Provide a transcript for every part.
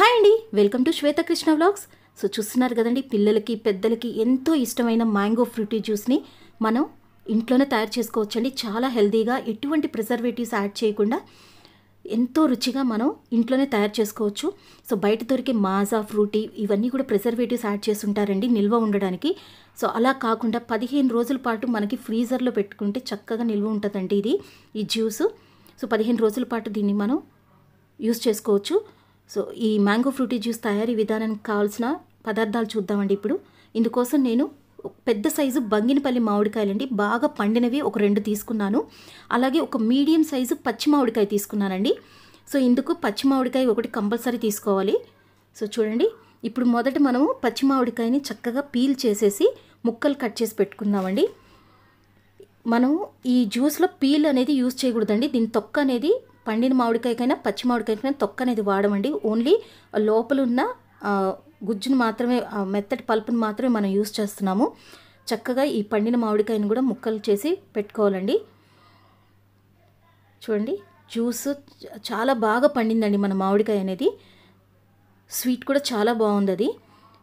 hi అండి welcome to Shwetakrishna vlogs so చూస్తున్నారు కదండి పిల్లలకి పెద్దలకి ఎంతో ఇష్టమైన మ్యాంగో ఫ్రూటీ జ్యూస్ని మనం ఇంట్లోనే తయారు చేసుకోవచ్చండి చాలా హెల్దీగా ఎటువంటి ప్రిజర్వేటివ్స్ యాడ్ చేయకుండా ఎంతో రుచిగా మనం ఇంట్లోనే తయారు చేసుకోవచ్చు సో బయట దొరికే మాజా ఫ్రూటీ ఇవన్నీ కూడా ప్రిజర్వేటివ్స్ యాడ్ చేసి ఉంటారండి నిల్వ ఉండడానికి సో అలా కాకుండా పదిహేను రోజుల పాటు మనకి ఫ్రీజర్లో పెట్టుకుంటే చక్కగా నిల్వ ఉంటుందండి ఇది ఈ జ్యూస్ సో పదిహేను రోజుల పాటు దీన్ని మనం యూస్ చేసుకోవచ్చు సో ఈ మ్యాంగో ఫ్రూటీ జ్యూస్ తయారీ విధానానికి కావాల్సిన పదార్థాలు చూద్దామండి ఇప్పుడు ఇందుకోసం నేను పెద్ద సైజు బంగినపల్లి మామిడికాయలండి బాగా పండినవి ఒక రెండు తీసుకున్నాను అలాగే ఒక మీడియం సైజు పచ్చి మామిడికాయ తీసుకున్నానండి సో ఇందుకు పచ్చి మామిడికాయ ఒకటి కంపల్సరీ తీసుకోవాలి సో చూడండి ఇప్పుడు మొదట మనము పచ్చి మామిడికాయని చక్కగా పీల్ చేసేసి ముక్కలు కట్ చేసి పెట్టుకుందామండి మనం ఈ జ్యూస్లో పీల్ అనేది యూజ్ చేయకూడదండి దీని తొక్క అనేది పండిన మామిడికాయకైనా పచ్చి మామిడికాయకైనా తొక్క అనేది వాడమండి ఓన్లీ లోపల ఉన్న గుజ్జును మాత్రమే మెత్తటి పల్పును మాత్రమే మనం యూస్ చేస్తున్నాము చక్కగా ఈ పండిన మామిడికాయను కూడా ముక్కలు చేసి పెట్టుకోవాలండి చూడండి జ్యూస్ చాలా బాగా పండిందండి మన మామిడికాయ అనేది స్వీట్ కూడా చాలా బాగుంది అది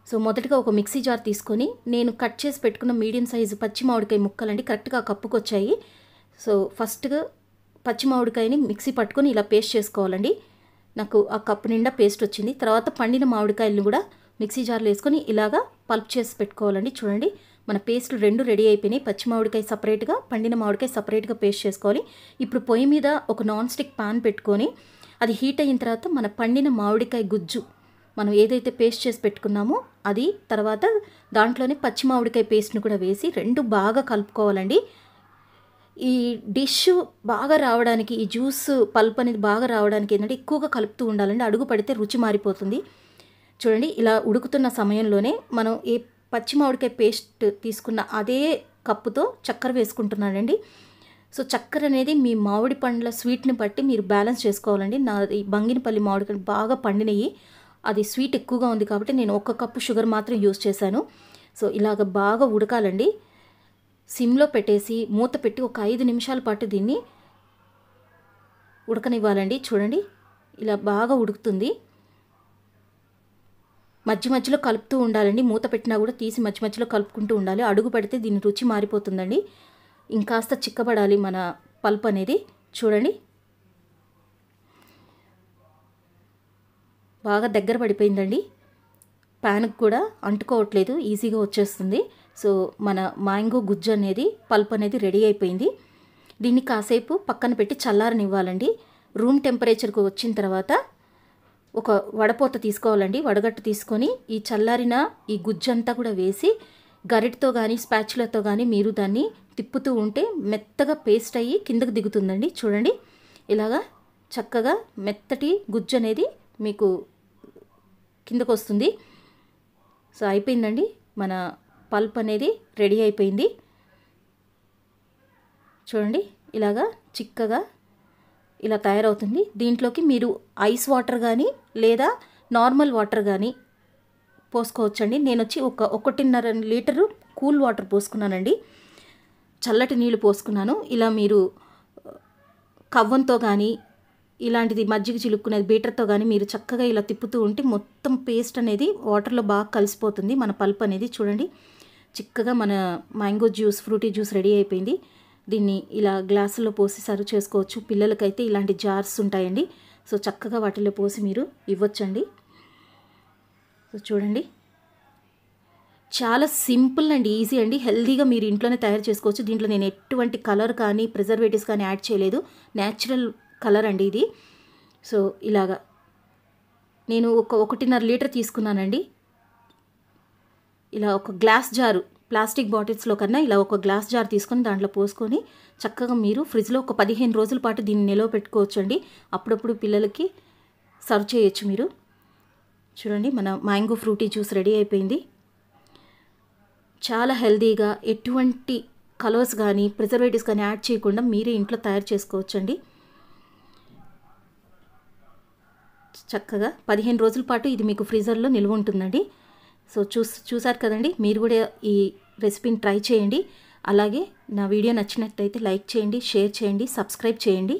సో మొదటగా ఒక మిక్సీ జార్ తీసుకొని నేను కట్ చేసి పెట్టుకున్న మీడియం సైజు పచ్చి మామిడికాయ ముక్కలండి కరెక్ట్గా కప్పుకొచ్చాయి సో ఫస్ట్గా పచ్చి మామిడికాయని మిక్సీ పట్టుకొని ఇలా పేస్ట్ చేసుకోవాలండి నాకు ఆ కప్పు నిండా పేస్ట్ వచ్చింది తర్వాత పండిన మామిడికాయలను కూడా మిక్సీ జార్లో వేసుకొని ఇలాగా పల్ప్ చేసి పెట్టుకోవాలండి చూడండి మన పేస్ట్ రెండు రెడీ అయిపోయినాయి పచ్చి మామిడికాయ సపరేట్గా పండిన మామిడికాయ సపరేట్గా పేస్ట్ చేసుకోవాలి ఇప్పుడు పొయ్యి మీద ఒక నాన్ స్టిక్ పాన్ పెట్టుకొని అది హీట్ అయిన తర్వాత మన పండిన మామిడికాయ గుజ్జు మనం ఏదైతే పేస్ట్ చేసి పెట్టుకున్నామో అది తర్వాత దాంట్లోనే పచ్చి మామిడికాయ పేస్ట్ను కూడా వేసి రెండు బాగా కలుపుకోవాలండి ఈ డిష్ బాగా రావడానికి ఈ జ్యూస్ పల్ప్ అనేది బాగా రావడానికి ఏంటంటే ఎక్కువగా కలుపుతూ ఉండాలండి అడుగు పడితే రుచి మారిపోతుంది చూడండి ఇలా ఉడుకుతున్న సమయంలోనే మనం ఏ పచ్చి మామిడికాయ పేస్ట్ తీసుకున్న అదే కప్పుతో చక్కెర వేసుకుంటున్నానండి సో చక్కెర అనేది మీ మామిడి పండ్ల స్వీట్ని బట్టి మీరు బ్యాలెన్స్ చేసుకోవాలండి నా ఈ బంగినపల్లి మామిడికాయలు బాగా పండినవి అది స్వీట్ ఎక్కువగా ఉంది కాబట్టి నేను ఒక్క కప్పు షుగర్ మాత్రం యూజ్ చేశాను సో ఇలాగ బాగా ఉడకాలండి సిమ్లో పెట్టేసి మూత పెట్టి ఒక ఐదు నిమిషాల పాటు దీన్ని ఉడకనివ్వాలండి చూడండి ఇలా బాగా ఉడుకుతుంది మధ్య మధ్యలో కలుపుతూ ఉండాలండి మూత పెట్టినా కూడా తీసి మధ్య మధ్యలో కలుపుకుంటూ ఉండాలి అడుగు పెడితే దీని రుచి మారిపోతుందండి ఇంకాస్త చిక్కబడాలి మన పల్ప్ అనేది చూడండి బాగా దగ్గర పడిపోయిందండి ప్యాన్కి కూడా అంటుకోవట్లేదు ఈజీగా వచ్చేస్తుంది సో మన మ్యాంగో గుజ్జు అనేది పల్ప్ అనేది రెడీ అయిపోయింది దీన్ని కాసేపు పక్కన పెట్టి చల్లారనివ్వాలండి రూమ్ టెంపరేచర్కు వచ్చిన తర్వాత ఒక వడపోత తీసుకోవాలండి వడగట్టు తీసుకొని ఈ చల్లారిన ఈ గుజ్జు అంతా కూడా వేసి గరిటతో కానీ స్పాచులతో కానీ మీరు దాన్ని తిప్పుతూ ఉంటే మెత్తగా పేస్ట్ అయ్యి కిందకు దిగుతుందండి చూడండి ఇలాగా చక్కగా మెత్తటి గుజ్జు అనేది మీకు కిందకు వస్తుంది సో అయిపోయిందండి మన పల్ప్ అనేది రెడీ అయిపోయింది చూడండి ఇలాగా చిక్కగా ఇలా తయారవుతుంది దీంట్లోకి మీరు ఐస్ వాటర్ కానీ లేదా నార్మల్ వాటర్ కానీ పోసుకోవచ్చండి నేను వచ్చి ఒక ఒకటిన్నర లీటరు కూల్ వాటర్ పోసుకున్నానండి చల్లటి నీళ్ళు పోసుకున్నాను ఇలా మీరు కవ్వంతో కానీ ఇలాంటిది మజ్జిగ చిలుక్కునేది బీటర్తో కానీ మీరు చక్కగా ఇలా తిప్పుతూ ఉంటే మొత్తం పేస్ట్ అనేది వాటర్లో బాగా కలిసిపోతుంది మన పల్ప్ అనేది చూడండి చిక్కగా మన mango juice Frooti juice ready అయిపోయింది దీన్ని ఇలా గ్లాసుల్లో పోసి సర్వ్ చేసుకోవచ్చు పిల్లలకైతే ఇలాంటి జార్స్ ఉంటాయండి సో చక్కగా వాటిలో పోసి మీరు ఇవ్వచ్చండి సో చూడండి చాలా సింపుల్ అండి ఈజీ అండి హెల్దీగా మీరు ఇంట్లోనే తయారు చేసుకోవచ్చు దీంట్లో నేను ఎటువంటి కలర్ కానీ ప్రిజర్వేటివ్స్ కానీ యాడ్ చేయలేదు న్యాచురల్ కలర్ అండి ఇది సో ఇలాగా నేను ఒక ఒకటిన్నర లీటర్ తీసుకున్నానండి ఇలా ఒక గ్లాస్ జారు ప్లాస్టిక్ బాటిల్స్లో కన్నా ఇలా ఒక గ్లాస్ జార్ తీసుకొని దాంట్లో పోసుకొని చక్కగా మీరు ఫ్రిడ్జ్లో ఒక పదిహేను రోజుల పాటు దీన్ని నిలవ పెట్టుకోవచ్చండి అప్పుడప్పుడు పిల్లలకి సర్వ్ చేయొచ్చు మీరు చూడండి మన మ్యాంగో ఫ్రూటీ జ్యూస్ రెడీ అయిపోయింది చాలా హెల్దీగా ఎటువంటి కలర్స్ కానీ ప్రిజర్వేటివ్స్ కానీ యాడ్ చేయకుండా మీరే ఇంట్లో తయారు చేసుకోవచ్చండి చక్కగా పదిహేను రోజుల పాటు ఇది మీకు ఫ్రీజర్లో నిల్వ ఉంటుందండి సో చూస్ చూసారు కదండి మీరు కూడా ఈ రెసిపీని ట్రై చేయండి అలాగే నా వీడియో నచ్చినట్టయితే లైక్ చేయండి షేర్ చేయండి సబ్స్క్రైబ్ చేయండి